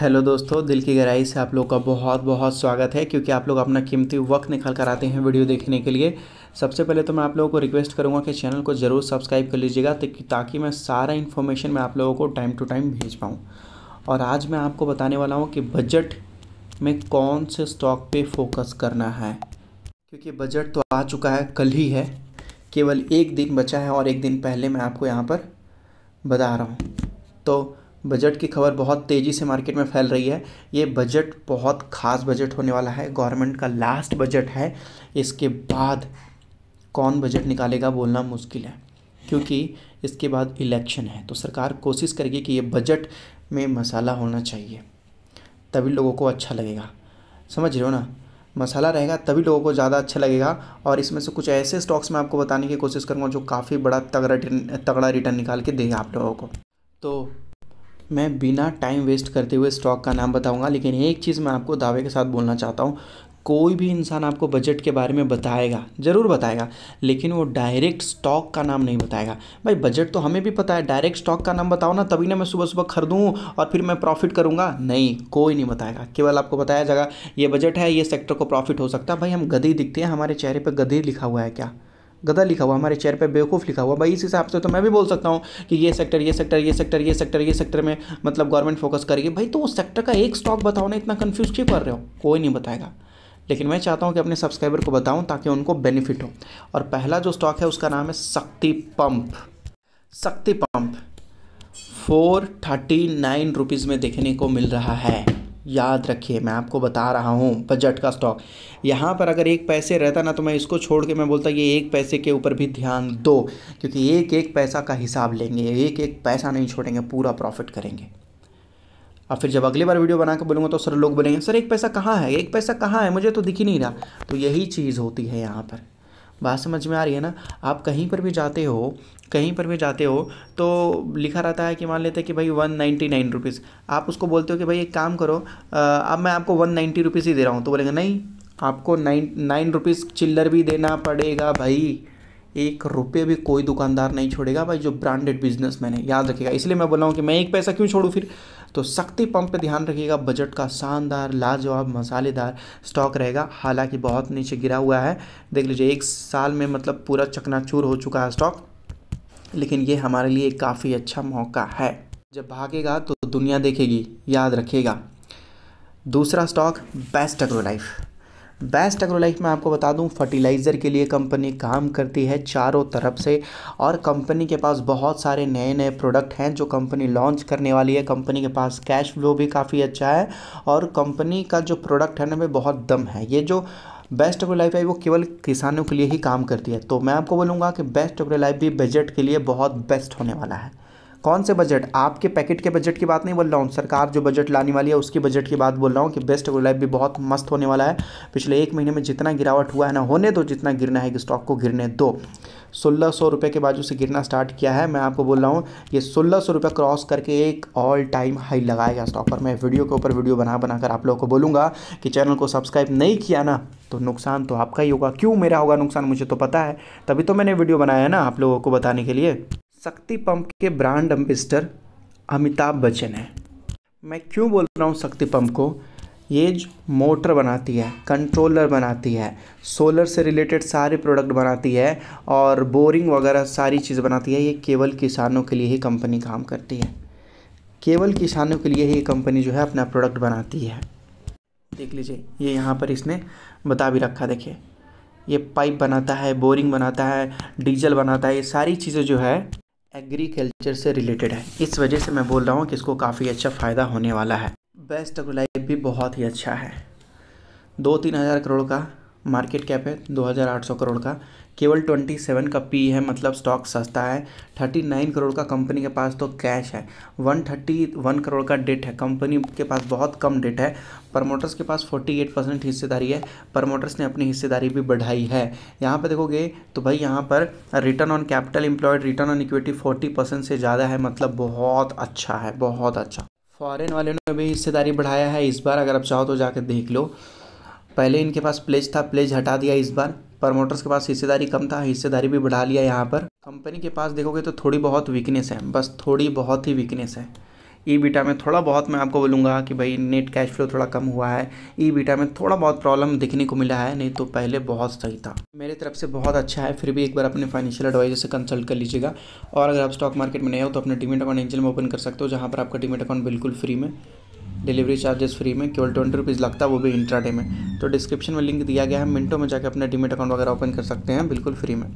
hello दोस्तों दिल की गहराई से आप लोग का बहुत बहुत स्वागत है क्योंकि आप लोग अपना कीमती वक्त निकाल कर आते हैं वीडियो देखने के लिए सबसे पहले तो मैं आप लोगों को रिक्वेस्ट करूंगा कि चैनल को ज़रूर सब्सक्राइब कर लीजिएगा ताकि मैं सारा इन्फॉर्मेशन मैं आप लोगों को टाइम टू टाइम भेज पाऊँ और आज मैं आपको बताने वाला हूँ कि बजट में कौन से स्टॉक पर फोकस करना है क्योंकि बजट तो आ चुका है कल ही है केवल एक दिन बचा है और एक दिन पहले मैं आपको यहाँ पर बता रहा हूँ तो बजट की खबर बहुत तेज़ी से मार्केट में फैल रही है ये बजट बहुत ख़ास बजट होने वाला है गवर्नमेंट का लास्ट बजट है इसके बाद कौन बजट निकालेगा बोलना मुश्किल है क्योंकि इसके बाद इलेक्शन है तो सरकार कोशिश करेगी कि ये बजट में मसाला होना चाहिए तभी लोगों को अच्छा लगेगा समझ रहे हो ना मसाला रहेगा तभी लोगों को ज़्यादा अच्छा लगेगा और इसमें से कुछ ऐसे स्टॉक्स मैं आपको बताने की कोशिश करूँगा जो काफ़ी बड़ा तगड़ा तगड़ा रिटर्न निकाल के देगा आप लोगों को तो मैं बिना टाइम वेस्ट करते हुए स्टॉक का नाम बताऊंगा लेकिन एक चीज़ मैं आपको दावे के साथ बोलना चाहता हूँ कोई भी इंसान आपको बजट के बारे में बताएगा ज़रूर बताएगा लेकिन वो डायरेक्ट स्टॉक का नाम नहीं बताएगा भाई बजट तो हमें भी पता है डायरेक्ट स्टॉक का नाम बताओ ना तभी ना मैं सुबह सुबह खरीदूँ और फिर मैं प्रॉफिट करूँगा नहीं कोई नहीं बताएगा केवल आपको बताया जाएगा ये बजट है ये सेक्टर को प्रॉफिट हो सकता है भाई हम गधे दिखते हैं हमारे चेहरे पर गधे लिखा हुआ है क्या गधा लिखा हुआ हमारे चेयर पे बेवकूफ़ लिखा हुआ भाई इस हिसाब से तो मैं भी बोल सकता हूँ कि ये सेक्टर ये सेक्टर ये सेक्टर ये सेक्टर ये सेक्टर में मतलब गवर्नमेंट फोकस करेगी भाई तो उस सेक्टर का एक स्टॉक बताओ ना इतना कन्फ्यूज क्यों कर रहे हो कोई नहीं बताएगा लेकिन मैं चाहता हूँ कि अपने सब्सक्राइबर को बताऊँ ताकि उनको बेनिफिट हो और पहला जो स्टॉक है उसका नाम है Shakti pump Shakti pump four thirty nine rupees में देखने को मिल रहा है याद रखिए मैं आपको बता रहा हूँ बजट का स्टॉक यहाँ पर अगर एक पैसे रहता ना तो मैं इसको छोड़ के मैं बोलता ये एक पैसे के ऊपर भी ध्यान दो क्योंकि एक एक पैसा का हिसाब लेंगे एक एक पैसा नहीं छोड़ेंगे पूरा प्रॉफिट करेंगे अब फिर जब अगली बार वीडियो बना के बोलूँगा तो सर लोग बोलेंगे सर एक पैसा कहाँ है एक पैसा कहाँ है मुझे तो दिख ही नहीं रहा तो यही चीज़ होती है यहाँ पर बात समझ में आ रही है ना आप कहीं पर भी जाते हो कहीं पर भी जाते हो तो लिखा रहता है कि मान लेते हैं कि भाई वन नाइन्टी नाइन रुपीज़ आप उसको बोलते हो कि भाई एक काम करो अब मैं आपको वन नाइन्टी रुपीज़ ही दे रहा हूँ तो बोलेंगे नहीं आपको नाइन नाइन रुपीज़ चिल्लर भी देना पड़ेगा भाई एक रुपये भी कोई दुकानदार नहीं छोड़ेगा भाई जो ब्रांडेड बिजनेस मैंने याद रखेगा इसलिए मैं बोल रहा हूँ कि मैं एक पैसा क्यों छोड़ूँ फिर तो शक्ति पंप पे ध्यान रखिएगा बजट का शानदार लाजवाब मसालेदार स्टॉक रहेगा हालांकि बहुत नीचे गिरा हुआ है देख लीजिए एक साल में मतलब पूरा चकनाचूर हो चुका है स्टॉक लेकिन ये हमारे लिए काफ़ी अच्छा मौका है जब भागेगा तो दुनिया देखेगी याद रखेगा दूसरा stock best agro life best agro life में आपको बता दूं फर्टिलाइज़र के लिए कंपनी काम करती है चारों तरफ से और कंपनी के पास बहुत सारे नए नए प्रोडक्ट हैं जो कंपनी लॉन्च करने वाली है कंपनी के पास कैश फ्लो भी काफ़ी अच्छा है और कंपनी का जो प्रोडक्ट है ना वे बहुत दम है ये जो बेस्ट एग्रो लाइफ है वो केवल किसानों के लिए ही काम करती है तो मैं आपको बोलूँगा कि बेस्ट एग्रो लाइफ भी बजट के लिए बहुत बेस्ट होने वाला है कौन से बजट आपके पैकेट के बजट की बात नहीं बोल रहा हूँ सरकार जो बजट लाने वाली है उसकी बजट की बात बोल रहा हूँ कि बेस्ट लाइफ भी बहुत मस्त होने वाला है पिछले एक महीने में जितना गिरावट हुआ है ना होने दो जितना गिरना है कि स्टॉक को गिरने दो सोलह सौ रुपये के बाजू से गिरना स्टार्ट किया है मैं आपको बोल रहा हूँ ये सोलह सौ रुपये क्रॉस करके एक ऑल टाइम हाई लगाएगा स्टॉक पर मैं वीडियो के ऊपर वीडियो बना बनाकर आप लोगों को बोलूँगा कि चैनल को सब्सक्राइब नहीं किया ना तो नुकसान तो आपका ही होगा क्यों मेरा होगा नुकसान मुझे तो पता है तभी तो मैंने वीडियो बनाया है ना आप लोगों को बताने के लिए शक्ति पंप के ब्रांड एम्बेस्डर अमिताभ बच्चन है मैं क्यों बोल रहा हूँ शक्ति पंप को ये मोटर बनाती है कंट्रोलर बनाती है सोलर से रिलेटेड सारे प्रोडक्ट बनाती है और बोरिंग वगैरह सारी चीज़ बनाती है ये केवल किसानों के लिए ही कंपनी काम करती है केवल किसानों के लिए ही कंपनी जो है अपना प्रोडक्ट बनाती है देख लीजिए ये यहाँ पर इसने बता भी रखा देखिए ये पाइप बनाता है बोरिंग बनाता है डीजल बनाता है ये सारी चीज़ें जो है एग्रीकल्चर से रिलेटेड है इस वजह से मैं बोल रहा हूँ कि इसको काफ़ी अच्छा फ़ायदा होने वाला है बेस्ट लाइफ भी बहुत ही अच्छा है दो तीन हज़ार करोड़ का मार्केट कैप है दो हज़ार आठ सौ करोड़ का केवल ट्वेंटी सेवन का पी है मतलब स्टॉक सस्ता है थर्टी नाइन करोड़ का कंपनी के पास तो कैश है वन थर्टी वन करोड़ का डेट है कंपनी के पास बहुत कम डेट है प्रमोटर्स के पास फोर्टी एट परसेंट हिस्सेदारी है प्रमोटर्स ने अपनी हिस्सेदारी भी बढ़ाई है यहाँ पर देखोगे तो भाई यहाँ पर return on capital employed return on equity forty percent से ज़्यादा है मतलब बहुत अच्छा है बहुत अच्छा फॉरेन वाले ने भी हिस्सेदारी बढ़ाया है इस बार अगर आप चाहो तो जाकर देख लो पहले इनके पास प्लेज था प्लेज हटा दिया इस बार प्रमोटर्स के पास हिस्सेदारी कम था हिस्सेदारी भी बढ़ा लिया यहाँ पर कंपनी के पास देखोगे तो थोड़ी बहुत वीकनेस है बस थोड़ी बहुत ही वीकनेस है ई बीटा में थोड़ा बहुत मैं आपको बोलूँगा कि भाई नेट कैश फ्लो थोड़ा कम हुआ है ई बीटा में थोड़ा बहुत प्रॉब्लम दिखने को मिला है नहीं तो पहले बहुत सही था मेरे तरफ से बहुत अच्छा है फिर भी एक बार अपने फाइनेंशियल एडवाइजर से कंसल्ट कर लीजिएगा और अगर आप स्टॉक मार्केट में नए हो तो अपने डिमेट अकाउंट एंजल में ओपन कर सकते हो जहाँ पर आपका डिमेट अकाउंट बिल्कुल फ्री में डिलीवरी चार्जेस फ्री में केवल ट्वेंटी रुपीज़ लगता है वो भी इंट्रा डे में तो डिस्क्रिप्शन में लिंक दिया गया है मिनटों में जाकर अपना डिमेट अकाउंट वगैरह ओपन कर सकते हैं बिल्कुल फ्री में